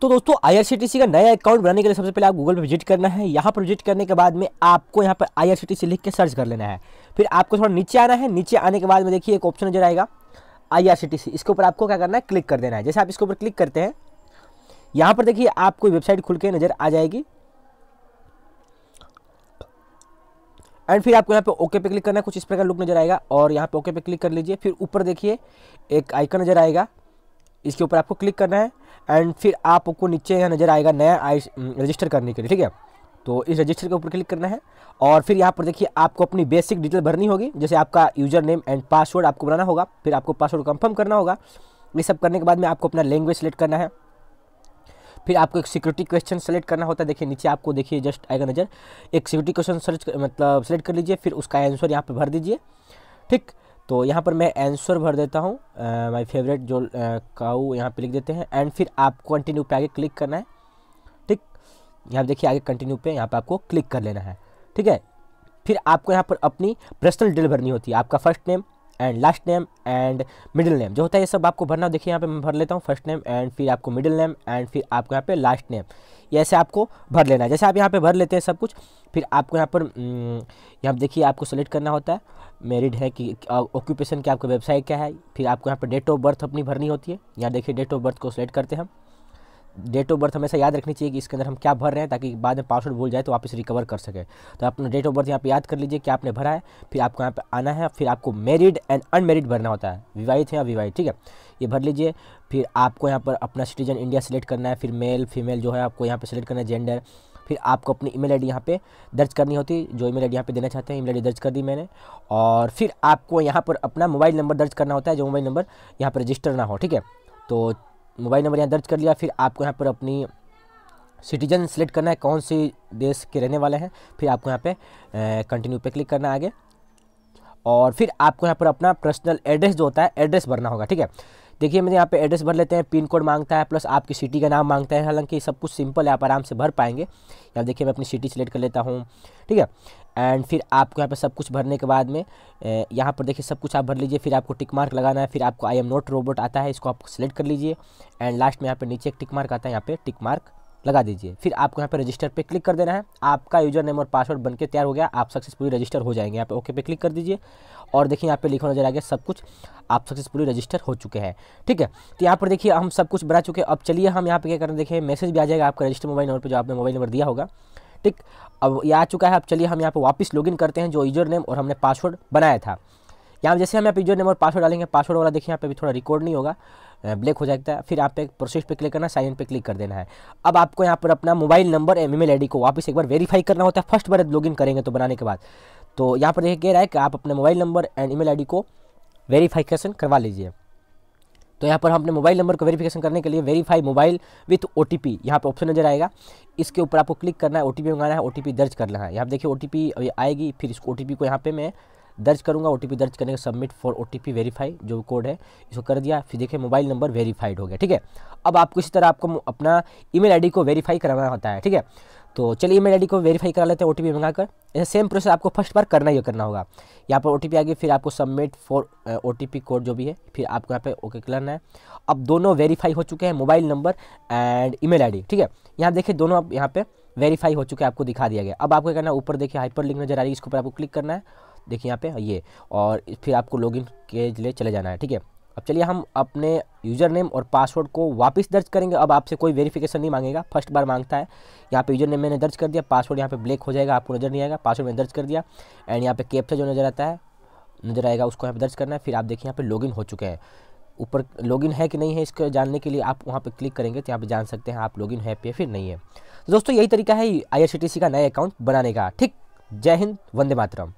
तो दोस्तों आईआरसीटीसी का नया अकाउंट बनाने के लिए सबसे पहले आप गूगल पर विजिट करना है यहाँ पर विजिट करने के बाद में आपको यहाँ पर आईआरसीटीसी लिख के सर्च कर लेना है फिर आपको थोड़ा नीचे आना है नीचे आने के बाद में देखिए एक ऑप्शन नजर आएगा आईआरसीटीसी इसके ऊपर आपको क्या करना है क्लिक कर देना है जैसे आप इसके ऊपर क्लिक करते हैं यहाँ पर देखिए आपको वेबसाइट खुल के नज़र आ जाएगी एंड फिर आपको यहाँ पे ओके पे क्लिक करना है कुछ इस प्रकार लुक नजर आएगा और यहाँ पे ओके पे क्लिक कर लीजिए फिर ऊपर देखिए एक आइकन नज़र आएगा इसके ऊपर आपको क्लिक करना है एंड फिर आपको नीचे यहाँ नज़र आएगा नया आई रजिस्टर करने के लिए ठीक है तो इस रजिस्टर के ऊपर क्लिक करना है और फिर यहाँ पर देखिए आपको अपनी बेसिक डिटेल भरनी होगी जैसे आपका यूज़र नेम एंड पासवर्ड आपको बनाना होगा फिर आपको पासवर्ड कंफर्म करना होगा ये सब करने के बाद में आपको अपना लैंग्वेज सेलेक्ट करना है फिर आपको एक सिक्योरिटी क्वेश्चन सेलेक्ट करना होता है देखिए नीचे आपको देखिए जस्ट आएगा नज़र एक सिक्योरिटी क्वेश्चन सर्च मतलब सेलेक्ट कर लीजिए फिर उसका आंसर यहाँ पर भर दीजिए ठीक तो यहाँ पर मैं आंसर भर देता हूँ माय फेवरेट जो काऊ यहाँ पे लिख देते हैं एंड फिर आपको कंटिन्यू पे आगे क्लिक करना है ठीक यहाँ देखिए आगे कंटिन्यू पे यहाँ पे आपको क्लिक कर लेना है ठीक है फिर आपको यहाँ पर अपनी पर्सनल डिटेल भरनी होती है आपका first name and last name and middle name जो होता है ये सब आपको भरना देखिए यहाँ पे मैं भर लेता हूँ फर्स्ट नेम एंड फिर आपको मिडिल नेम एंड फिर आपको यहाँ पे लास्ट नेम ये ऐसे आपको भर लेना है जैसे आप यहाँ पे भर लेते हैं सब कुछ फिर आपको यहाँ पर यहाँ देखिए आपको सेलेक्ट करना होता है मेरिड है कि ऑक्यूपेशन की आपका व्यवसाय क्या है फिर आपको यहाँ पर डेट ऑफ बर्थ अपनी भरनी होती है यहाँ देखिए डेट ऑफ बर्थ को सेलेक्ट करते हैं हम डेट ऑफ बर्थ हमेशा याद रखनी चाहिए कि इसके अंदर हम क्या भर रहे हैं ताकि बाद में पासवर्ड भूल जाए तो आप इसे रिकवर कर सके तो अपना डेट ऑफ बर्थ यहाँ पे याद कर लीजिए कि आपने भरा है फिर आपको यहाँ पे आना है फिर आपको मैरिड एंड अनमेरिड भरना होता है विवाहित है या विवाहित ठीक है ये भर लीजिए फिर आपको यहाँ पर अपना सिटीजन इंडिया सेलेक्ट करना है फिर मेल फीमेल जो है आपको यहाँ पर सेलेक्ट करना है जेंडर फिर आपको अपनी ईमेल आईडी यहाँ पे दर्ज करनी होती जो ईमेल आईडी यहाँ पे देना चाहते हैं ईमेल आईडी दर्ज कर दी मैंने और फिर आपको यहाँ पर अपना मोबाइल नंबर दर्ज करना होता है जो मोबाइल नंबर यहाँ पर रजिस्टर ना हो ठीक है तो मोबाइल नंबर यहाँ दर्ज कर लिया फिर आपको यहाँ पर अपनी सिटीजन सेलेक्ट करना है कौन से देश के रहने वाले हैं फिर आपको यहाँ पे कंटिन्यू पे क्लिक करना है आगे और फिर आपको यहाँ पर अपना पर्सनल एड्रेस जो होता है एड्रेस भरना होगा ठीक है देखिए मैंने यहाँ पे एड्रेस भर लेते हैं पिन कोड मांगता है प्लस आपकी सिटी का नाम मांगता है हालांकि सब कुछ सिंपल है आप आराम से भर पाएंगे यहाँ देखिए मैं अपनी सिटी सेलेक्ट कर लेता हूँ ठीक है एंड फिर आपको यहाँ पे सब कुछ भरने के बाद में यहाँ पर देखिए सब कुछ आप भर लीजिए फिर आपको टिक मार्क लगाना है फिर आपको आई एम नोट रोबोट आता है इसको आप सेलेक्ट कर लीजिए एंड लास्ट में यहाँ पर नीचे एक टिक मार्क आता है यहाँ पर टिक मार्क लगा दीजिए फिर आपको यहाँ पे रजिस्टर पे क्लिक कर देना है आपका यूजर नेम और पासवर्ड बन के तैयार हो गया आप सक्सेसफुली रजिस्टर हो जाएंगे यहाँ पे ओके पे क्लिक कर दीजिए और देखिए यहाँ पे लिखा नजर आ गया सब कुछ आप सक्सेसफुली रजिस्टर हो चुके हैं ठीक है तो यहाँ पर देखिए हम सब कुछ बना चुके हैं अब चलिए हम यहाँ पर क्या करें देखिए मैसेज भी आ जाएगा आपका रजिस्टर मोबाइल नंबर पर जो आपने मोबाइल नंबर दिया होगा ठीक अब यह आ चुका है अब चलिए हम यहाँ पर वापस लॉग करते हैं जो यूजर नेम और हमने पासवर्ड बनाया था यहाँ जैसे हम यहाँ यूजर नेम और पासवर्ड डालेंगे पासवर्ड वाला देखिए यहाँ पे भी थोड़ा रिकॉर्ड नहीं होगा ब्लैक हो जाता है फिर आप एक प्रोसेस पे क्लिक करना साइन इन पे क्लिक कर देना है अब आपको यहाँ पर अपना मोबाइल नंबर एम ईमेल आईडी को वापस एक बार वेरीफाई करना होता है फर्स्ट बार इन करेंगे तो बनाने के बाद तो यहाँ पर देखिए कह रहा है कि आप अपने mobile number and e mail को वेरीफाइकेशन करवा लीजिए तो यहाँ पर हम अपने मोबाइल नंबर को वेरीफिकेशन करने के लिए verify mobile with O T P यहाँ पर ऑप्शन नजर आएगा इसके ऊपर आपको क्लिक करना है ओ टी पी मंगाना है ओ टी पी दर्ज करना है यहाँ देखिए ओ टी पी आएगी फिर इसको ओ टी पी को यहाँ पे मैं दर्ज करूँगा ओ दर्ज करने का submit for O T verify जो कोड है इसको कर दिया फिर देखिए मोबाइल नंबर वेरीफाइड हो गया ठीक है अब आपको इसी तरह आपको अपना ईमेल आईडी को वेरीफाई कराना होता है ठीक है तो चलिए ईमेल आईडी को वेरीफाई करा लेते हैं ओ टी मंगाकर ऐसे सेम प्रोसेस आपको फर्स्ट बार करना ही करना होगा यहाँ पर ओ आ गई फिर आपको सबमिट फॉर ओ कोड जो भी है फिर आपको यहाँ पे ओके करना है अब दोनों वेरीफाई हो चुके हैं mobile number and email ID ठीक है यहाँ देखिए दोनों आप यहाँ पे वेरीफाई हो चुके हैं आपको दिखा दिया गया अब आपको करना है ऊपर देखिए हाइपर लिंक नजर आ रही है इसके ऊपर आपको क्लिक करना है देखिए यहाँ पे हाँ, ये और फिर आपको लॉगिन के लिए चले जाना है ठीक है अब चलिए हम अपने यूज़र नेम और पासवर्ड को वापस दर्ज करेंगे अब आपसे कोई वेरिफिकेशन नहीं मांगेगा फर्स्ट बार मांगता है यहाँ पे यूज़र नेम मैंने दर्ज कर दिया पासवर्ड यहाँ पे ब्लैक हो जाएगा आपको नज़र नहीं आएगा पासवर्ड मैंने दर्ज कर दिया एंड यहाँ पे कैप्चा जो नज़र आता है नज़र आएगा उसको यहाँ पर दर्ज करना है फिर आप देखिए यहाँ पर लॉगिन हो चुके हैं ऊपर इन है कि नहीं है इसको जानने के लिए आप वहाँ पर क्लिक करेंगे तो यहाँ पर जान सकते हैं आप लॉगिन है पे फिर नहीं है दोस्तों यही तरीका है आई का नया अकाउंट बनाने का ठीक जय हिंद वंदे मातरम